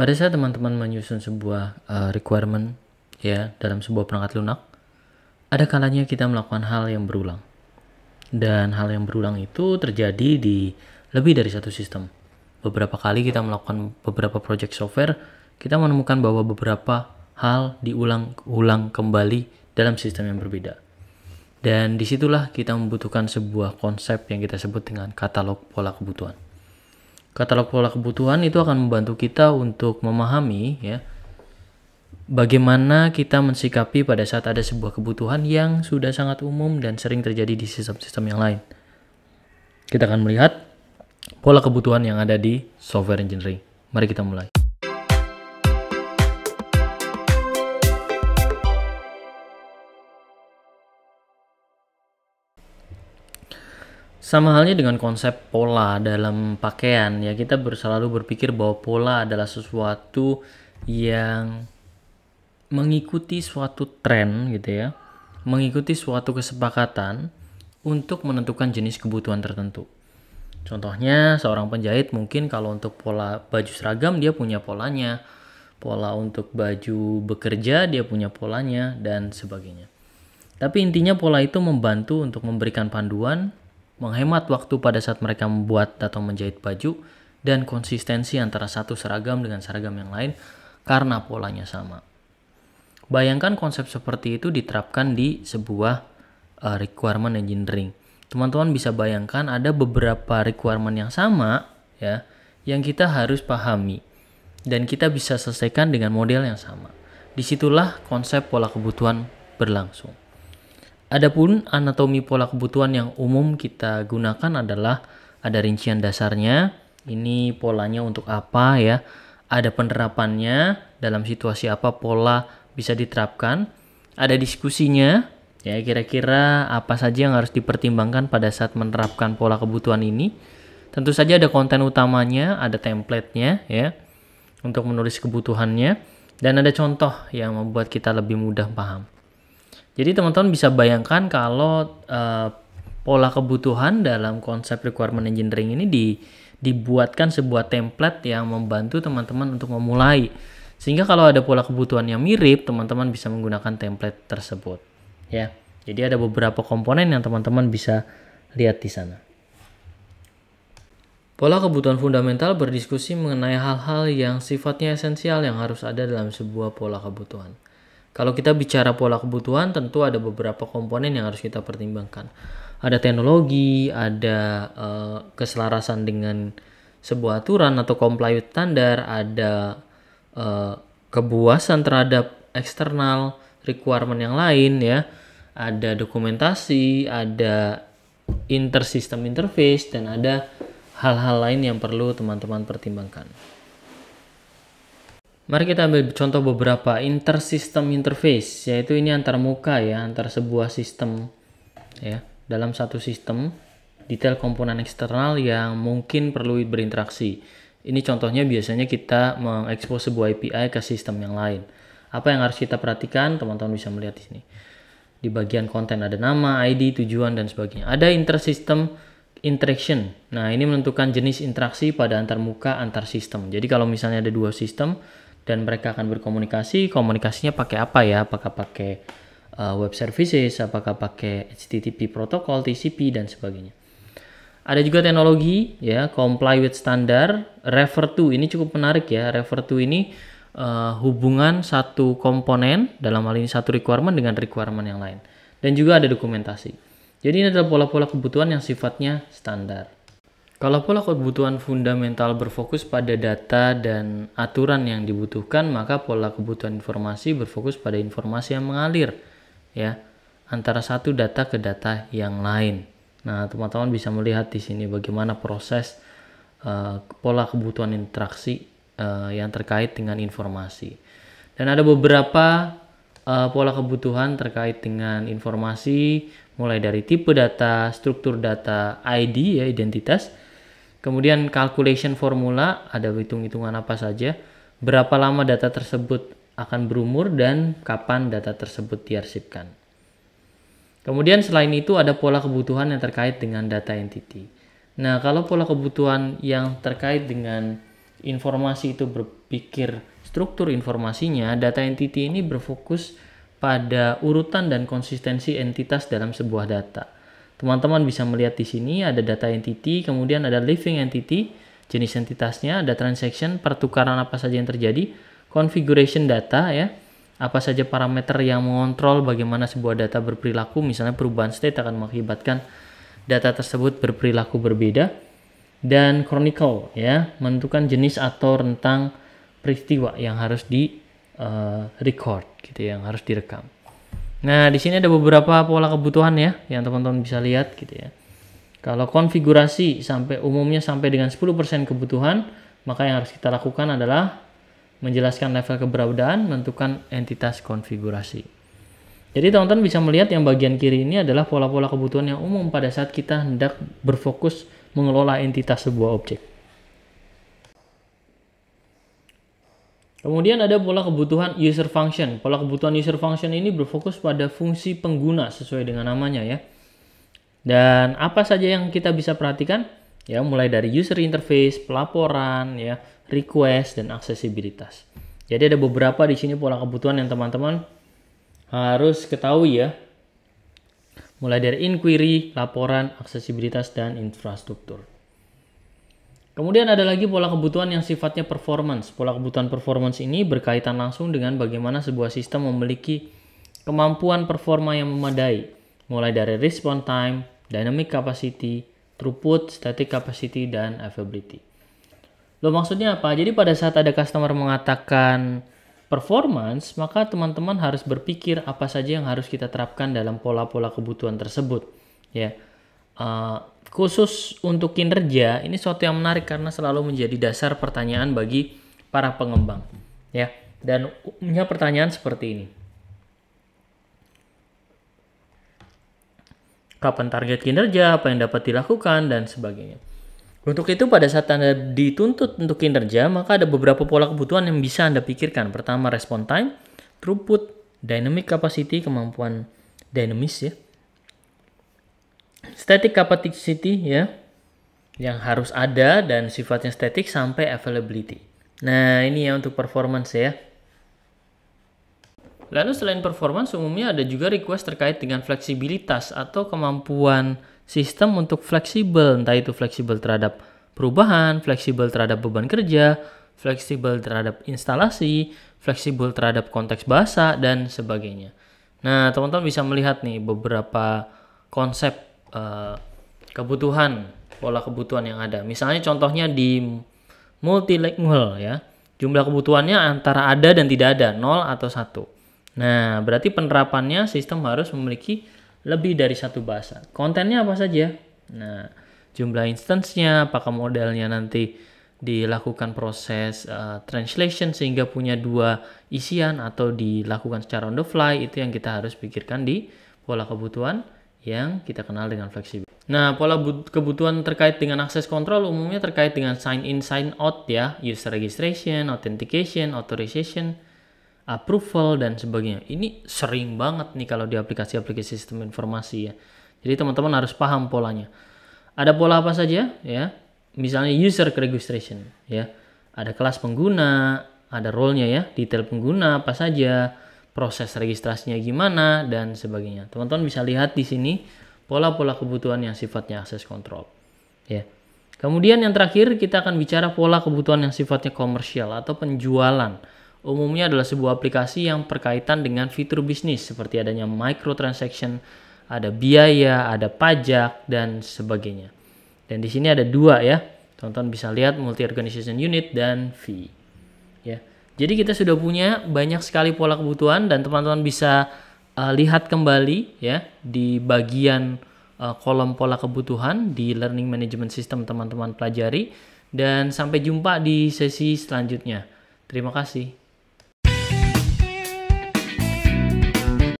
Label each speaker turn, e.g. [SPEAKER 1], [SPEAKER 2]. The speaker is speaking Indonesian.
[SPEAKER 1] Pada saat teman-teman menyusun sebuah uh, requirement ya dalam sebuah perangkat lunak, ada kalanya kita melakukan hal yang berulang. Dan hal yang berulang itu terjadi di lebih dari satu sistem. Beberapa kali kita melakukan beberapa project software, kita menemukan bahwa beberapa hal diulang-ulang kembali dalam sistem yang berbeda. Dan disitulah kita membutuhkan sebuah konsep yang kita sebut dengan katalog pola kebutuhan katalog pola kebutuhan itu akan membantu kita untuk memahami ya bagaimana kita mensikapi pada saat ada sebuah kebutuhan yang sudah sangat umum dan sering terjadi di sistem-sistem yang lain. Kita akan melihat pola kebutuhan yang ada di software engineering. Mari kita mulai. Sama halnya dengan konsep pola dalam pakaian, ya kita selalu berpikir bahwa pola adalah sesuatu yang mengikuti suatu tren gitu ya, mengikuti suatu kesepakatan untuk menentukan jenis kebutuhan tertentu. Contohnya seorang penjahit mungkin kalau untuk pola baju seragam dia punya polanya, pola untuk baju bekerja dia punya polanya dan sebagainya. Tapi intinya pola itu membantu untuk memberikan panduan menghemat waktu pada saat mereka membuat atau menjahit baju, dan konsistensi antara satu seragam dengan seragam yang lain karena polanya sama. Bayangkan konsep seperti itu diterapkan di sebuah uh, requirement engineering. Teman-teman bisa bayangkan ada beberapa requirement yang sama ya yang kita harus pahami dan kita bisa selesaikan dengan model yang sama. Disitulah konsep pola kebutuhan berlangsung. Adapun anatomi pola kebutuhan yang umum kita gunakan adalah ada rincian dasarnya, ini polanya untuk apa ya, ada penerapannya, dalam situasi apa pola bisa diterapkan, ada diskusinya, ya kira-kira apa saja yang harus dipertimbangkan pada saat menerapkan pola kebutuhan ini. Tentu saja ada konten utamanya, ada templatenya ya untuk menulis kebutuhannya dan ada contoh yang membuat kita lebih mudah paham. Jadi teman-teman bisa bayangkan kalau uh, pola kebutuhan dalam konsep requirement engineering ini di, dibuatkan sebuah template yang membantu teman-teman untuk memulai. Sehingga kalau ada pola kebutuhan yang mirip, teman-teman bisa menggunakan template tersebut. Ya. Jadi ada beberapa komponen yang teman-teman bisa lihat di sana. Pola kebutuhan fundamental berdiskusi mengenai hal-hal yang sifatnya esensial yang harus ada dalam sebuah pola kebutuhan. Kalau kita bicara pola kebutuhan, tentu ada beberapa komponen yang harus kita pertimbangkan. Ada teknologi, ada uh, keselarasan dengan sebuah aturan atau comply standar, ada uh, kebuasan terhadap eksternal requirement yang lain ya, ada dokumentasi, ada intersystem interface dan ada hal-hal lain yang perlu teman-teman pertimbangkan. Mari kita ambil contoh beberapa intersystem interface, yaitu ini antar muka ya, antar sebuah sistem ya, dalam satu sistem detail komponen eksternal yang mungkin perlu berinteraksi. Ini contohnya biasanya kita mengekspos sebuah API ke sistem yang lain. Apa yang harus kita perhatikan? Teman-teman bisa melihat di sini. Di bagian konten ada nama, ID, tujuan dan sebagainya. Ada intersystem interaction. Nah, ini menentukan jenis interaksi pada antar muka antar sistem. Jadi kalau misalnya ada dua sistem, dan mereka akan berkomunikasi komunikasinya pakai apa ya apakah pakai uh, web services apakah pakai HTTP protokol TCP dan sebagainya ada juga teknologi ya comply with standar refer to ini cukup menarik ya refer to ini uh, hubungan satu komponen dalam hal ini satu requirement dengan requirement yang lain dan juga ada dokumentasi jadi ini adalah pola-pola kebutuhan yang sifatnya standar kalau pola kebutuhan fundamental berfokus pada data dan aturan yang dibutuhkan, maka pola kebutuhan informasi berfokus pada informasi yang mengalir, ya, antara satu data ke data yang lain. Nah, teman-teman bisa melihat di sini bagaimana proses uh, pola kebutuhan interaksi uh, yang terkait dengan informasi. Dan ada beberapa uh, pola kebutuhan terkait dengan informasi, mulai dari tipe data, struktur data, ID ya, identitas Kemudian calculation formula ada hitung-hitungan apa saja, berapa lama data tersebut akan berumur dan kapan data tersebut diarsipkan. Kemudian selain itu ada pola kebutuhan yang terkait dengan data entity. Nah, kalau pola kebutuhan yang terkait dengan informasi itu berpikir struktur informasinya, data entity ini berfokus pada urutan dan konsistensi entitas dalam sebuah data. Teman-teman bisa melihat di sini ada data entity, kemudian ada living entity, jenis entitasnya, ada transaction, pertukaran apa saja yang terjadi, configuration data ya, apa saja parameter yang mengontrol bagaimana sebuah data berperilaku, misalnya perubahan state akan mengakibatkan data tersebut berperilaku berbeda, dan chronicle ya, menentukan jenis atau rentang peristiwa yang harus di eh, record gitu ya, yang harus direkam. Nah, di sini ada beberapa pola kebutuhan ya yang teman-teman bisa lihat gitu ya. Kalau konfigurasi sampai umumnya sampai dengan 10% kebutuhan, maka yang harus kita lakukan adalah menjelaskan level keberadaan, menentukan entitas konfigurasi. Jadi teman-teman bisa melihat yang bagian kiri ini adalah pola-pola kebutuhan yang umum pada saat kita hendak berfokus mengelola entitas sebuah objek. Kemudian ada pola kebutuhan user function. Pola kebutuhan user function ini berfokus pada fungsi pengguna sesuai dengan namanya ya. Dan apa saja yang kita bisa perhatikan? Ya, mulai dari user interface, pelaporan, ya, request dan aksesibilitas. Jadi ada beberapa di sini pola kebutuhan yang teman-teman harus ketahui ya. Mulai dari inquiry, laporan, aksesibilitas dan infrastruktur. Kemudian ada lagi pola kebutuhan yang sifatnya performance. Pola kebutuhan performance ini berkaitan langsung dengan bagaimana sebuah sistem memiliki kemampuan performa yang memadai, mulai dari response time, dynamic capacity, throughput, static capacity, dan availability. Loh maksudnya apa? Jadi pada saat ada customer mengatakan performance, maka teman-teman harus berpikir apa saja yang harus kita terapkan dalam pola-pola kebutuhan tersebut. Ya, uh, khusus untuk kinerja ini suatu yang menarik karena selalu menjadi dasar pertanyaan bagi para pengembang ya dan punya pertanyaan seperti ini kapan target kinerja apa yang dapat dilakukan dan sebagainya untuk itu pada saat Anda dituntut untuk kinerja maka ada beberapa pola kebutuhan yang bisa Anda pikirkan pertama respon time throughput dynamic capacity kemampuan dinamis ya static capacity ya yang harus ada dan sifatnya static sampai availability. Nah, ini ya untuk performance ya. Lalu selain performance, umumnya ada juga request terkait dengan fleksibilitas atau kemampuan sistem untuk fleksibel, entah itu fleksibel terhadap perubahan, fleksibel terhadap beban kerja, fleksibel terhadap instalasi, fleksibel terhadap konteks bahasa, dan sebagainya. Nah, teman-teman bisa melihat nih beberapa konsep uh, kebutuhan pola kebutuhan yang ada. Misalnya contohnya di multilingual ya. Jumlah kebutuhannya antara ada dan tidak ada, 0 atau 1. Nah, berarti penerapannya sistem harus memiliki lebih dari satu bahasa. Kontennya apa saja? Nah, jumlah instansnya, apakah modelnya nanti dilakukan proses uh, translation sehingga punya dua isian atau dilakukan secara on the fly itu yang kita harus pikirkan di pola kebutuhan yang kita kenal dengan fleksibel. Nah, pola kebutuhan terkait dengan akses kontrol umumnya terkait dengan sign in sign out ya, user registration, authentication, authorization, approval dan sebagainya. Ini sering banget nih kalau di aplikasi-aplikasi sistem informasi ya. Jadi teman-teman harus paham polanya. Ada pola apa saja ya? Misalnya user registration ya. Ada kelas pengguna, ada role-nya ya, detail pengguna apa saja, proses registrasinya gimana dan sebagainya. Teman-teman bisa lihat di sini pola-pola kebutuhan yang sifatnya akses kontrol. Ya. Kemudian yang terakhir kita akan bicara pola kebutuhan yang sifatnya komersial atau penjualan. Umumnya adalah sebuah aplikasi yang berkaitan dengan fitur bisnis seperti adanya microtransaction, ada biaya, ada pajak dan sebagainya. Dan di sini ada dua ya. Teman-teman bisa lihat multi organization unit dan fee. Ya. Jadi kita sudah punya banyak sekali pola kebutuhan dan teman-teman bisa uh, lihat kembali ya di bagian uh, kolom pola kebutuhan di learning management system teman-teman pelajari dan sampai jumpa di sesi selanjutnya. Terima kasih.